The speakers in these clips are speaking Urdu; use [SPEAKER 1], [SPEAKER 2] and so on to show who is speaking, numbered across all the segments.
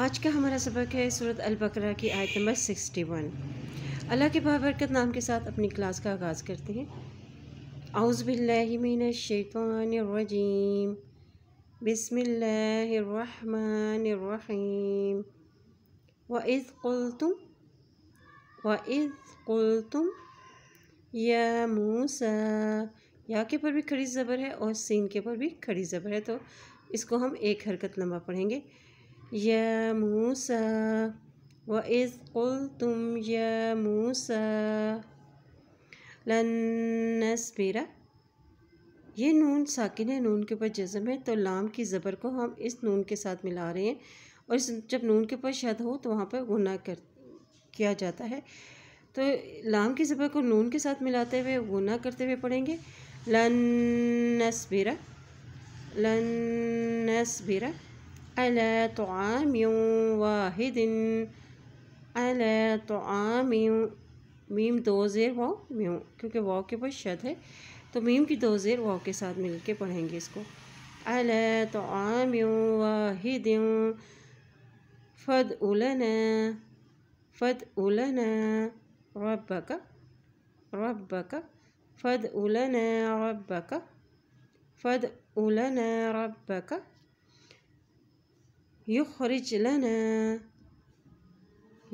[SPEAKER 1] آج کا ہمارا سبق ہے صورت البقرہ کی آیت نمبر سکسٹی ون اللہ کے بابرکت نام کے ساتھ اپنی کلاس کا آغاز کرتے ہیں اعوذ باللہ من الشیطان الرجیم بسم اللہ الرحمن الرحیم وَإِذْ قُلْتُمْ وَإِذْ قُلْتُمْ يَا مُوسَى یا یا کے پر بھی کھڑی زبر ہے اور سین کے پر بھی کھڑی زبر ہے تو اس کو ہم ایک حرکت لمبا پڑھیں گے یا از سل تم ی مو سنسبیرا یہ نون ساکن ہے نون کے اوپر جزم ہے تو لام کی زبر کو ہم اس نون کے ساتھ ملا رہے ہیں اور اس جب نون کے اوپر شد ہو تو وہاں پر گناہ کر کیا جاتا ہے تو لام کی زبر کو نون کے ساتھ ملاتے ہوئے گناہ کرتے ہوئے پڑھیں گے لنس بیرا لنسبیرا على طعام واحد على طعام میم دو زیر واؤ ویوں کیونکہ واؤ کے پاس شد ہے تو میم کی دو زیر واؤ کے ساتھ مل کے پڑھیں گے اس کو على طعام واحد فد اولن فد علان ربك ربك رب بک فد علن ربك فد علا ربك یخرج لنا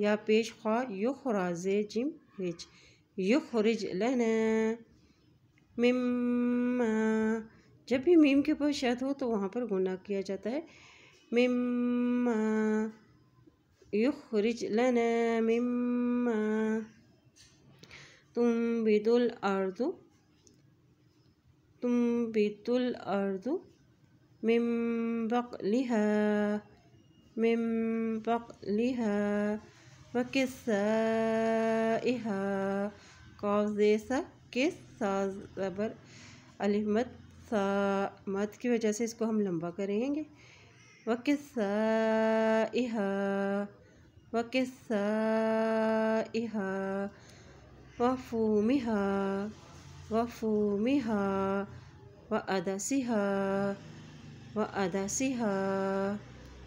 [SPEAKER 1] یا پیش خواہ جم رج یخرج لنا مم جب بھی میم کے پاس شہد ہو تو وہاں پر گناہ کیا جاتا ہے یخرج لنا مم بید اردو تم بتل اردو مم بقلها من بقلها وكسائها قاف زي سا كس سا زبر الف مت سا مت کی وجہ سے اس کو ہم لمبا کریں گے وكسائها وكسائها وفومها وفومها وأدسها وأدسها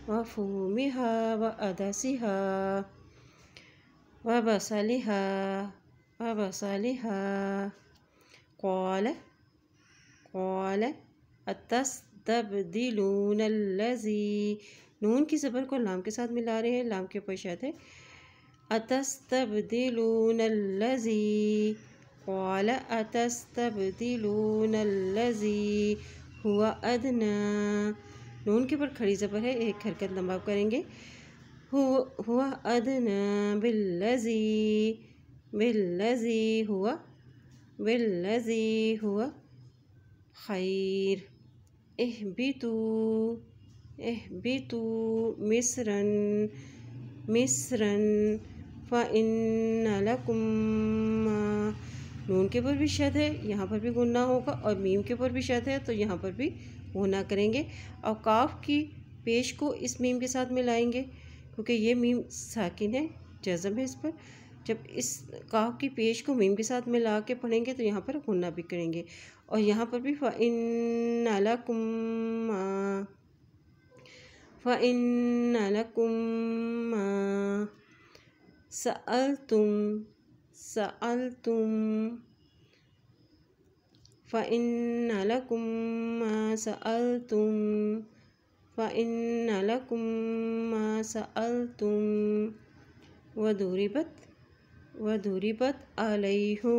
[SPEAKER 1] وفومها وأدسها وبصلها وبصلها قال قال و الذي نون کی زبر کو لام کے ساتھ ملا رہے ہیں لام کے اوپر شاید ہے اتستبدلون الذي قال اتستبدلون الذی هو ادنى نون کے اوپر کھڑی زبر ہے ایک حرکت لمبا کریں گے ہوا ادنا باللزی باللزی ہوا باللزی ہوا خیر احبیتو احبیتو مصرن مصرن فإن ان نون کے پر بھی شد ہے یہاں پر بھی گننا ہوگا اور میم کے اوپر بھی شد ہے تو یہاں پر بھی وہ نہ کریں گے اور کاف کی پیش کو اس میم کے ساتھ ملائیں گے کیونکہ یہ میم ساکن ہے جزم ہے اس پر جب اس کاف کی پیش کو میم کے ساتھ ملا کے پڑھیں گے تو یہاں پر غنہ بھی کریں گے اور یہاں پر بھی فَن علا فن علاق سَأَلْتُمْ سَأَلْتُمْ تم تم ف عن ع لم ثََََََََََ ال تم فن ع لَ ث تم ودھوری بتھوری علیہ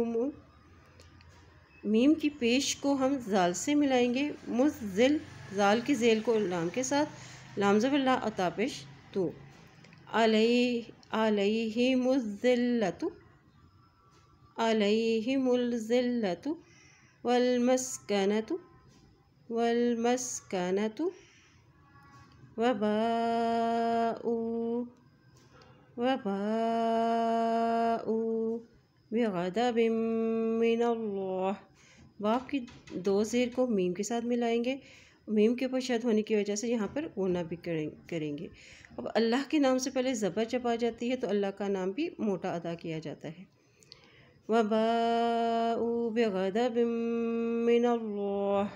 [SPEAKER 1] میم کی پیش کو ہم زال سے ملائیں گے مزل زال کی ذیل کو لام کے ساتھ لام زب اللہ عطاپش تو علیہ علیہ مزلت علیہ ملزلت والمسكنة والمسكنة وباء وباء بغضب من الله باپ کی دو زیر کو میم کے ساتھ ملائیں گے میم کے اوپر شد ہونے کی وجہ سے یہاں پر اونا بھی کریں گے اب اللہ کے نام سے پہلے زبر جب آ جاتی ہے تو اللہ کا نام بھی موٹا ادا کیا جاتا ہے وباءوا بغضب من الله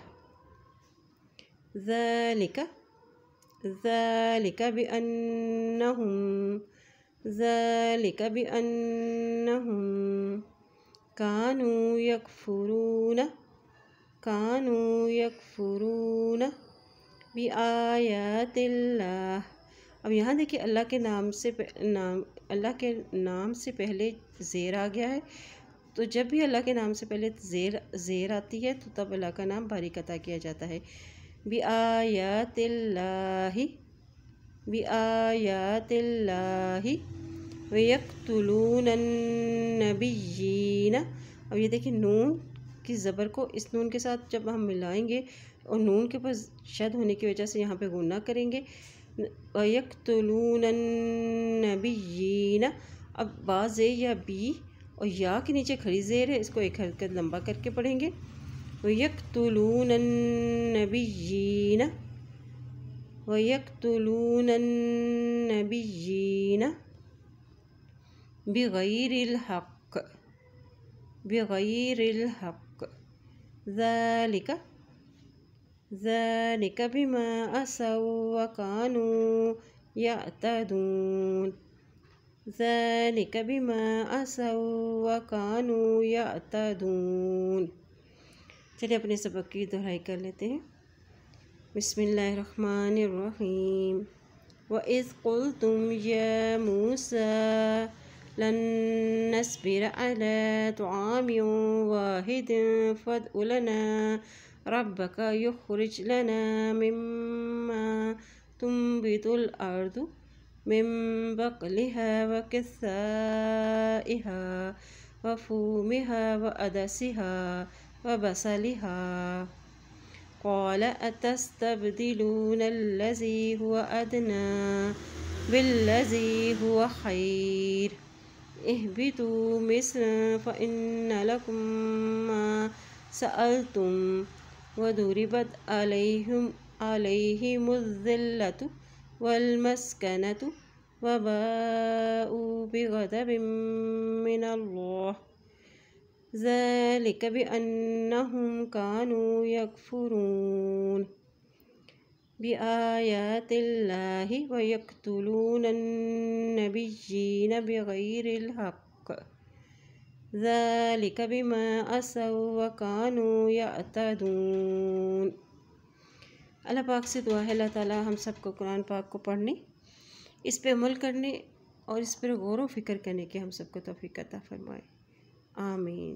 [SPEAKER 1] ذلك ذلك بأنهم ذلك بأنهم كانوا يكفرون كانوا يكفرون بآيات الله अब यहाँ देखिए अल्लाह के नाम से नाम अल्लाह के नाम से पहले जेर आ गया है تو جب بھی اللہ کے نام سے پہلے زیر زیر آتی ہے تو تب اللہ کا نام بھاری قطع کیا جاتا ہے بی آیات اللہ بی آیات اللہ ویک طلوع اب یہ دیکھیں نون کی زبر کو اس نون کے ساتھ جب ہم ملائیں گے اور نون کے اوپر شد ہونے کی وجہ سے یہاں پہ گناہ کریں گے وَيَقْتُلُونَ النَّبِيِّينَ اب بازے یا بی اور یا کے نیچے کھڑی زیر ہے اس کو ایک حرکت لمبا کر کے پڑھیں گے وَيَقْتُلُونَ النَّبِيِّينَ وَيَقْتُلُونَ النَّبِيِّينَ بِغَيْرِ الْحَقِّ بِغَيْرِ الْحَقِّ ذَلِكَ ذَلِكَ بِمَا أَسَوْ وَكَانُوا يَعْتَدُونَ ذلك بما أسوا وكانوا يعتدون چلیے اپنے سبق کی دہرائی کر لیتے ہیں بسم الله الرحمن الرحيم وَإِذْ قُلْتُمْ يَا مُوسَى لَن نَصْبِرَ عَلَى طَعَامٍ وَاحِدٍ فَادْعُ لَنَا رَبَّكَ يُخْرِجْ لَنَا مِمَّا تُنْبِتُ الْأَرْضُ من بقلها وكثائها وفومها وأدسها وبصلها قال أتستبدلون الذي هو أدنى بالذي هو خير اهبطوا مصر فإن لكم ما سألتم وضربت عليهم عليهم الذلة والمسكنة وباءوا بغضب من الله ذلك بأنهم كانوا يكفرون بآيات الله ويقتلون النبيين بغير الحق ذلك بما أسوا وكانوا يعتدون اللہ پاک سے دعا ہے اللہ تعالیٰ ہم سب کو قرآن پاک کو پڑھنے اس پہ عمل کرنے اور اس پر غور و فکر کرنے کے ہم سب کو توفیق عطا فرمائے آمین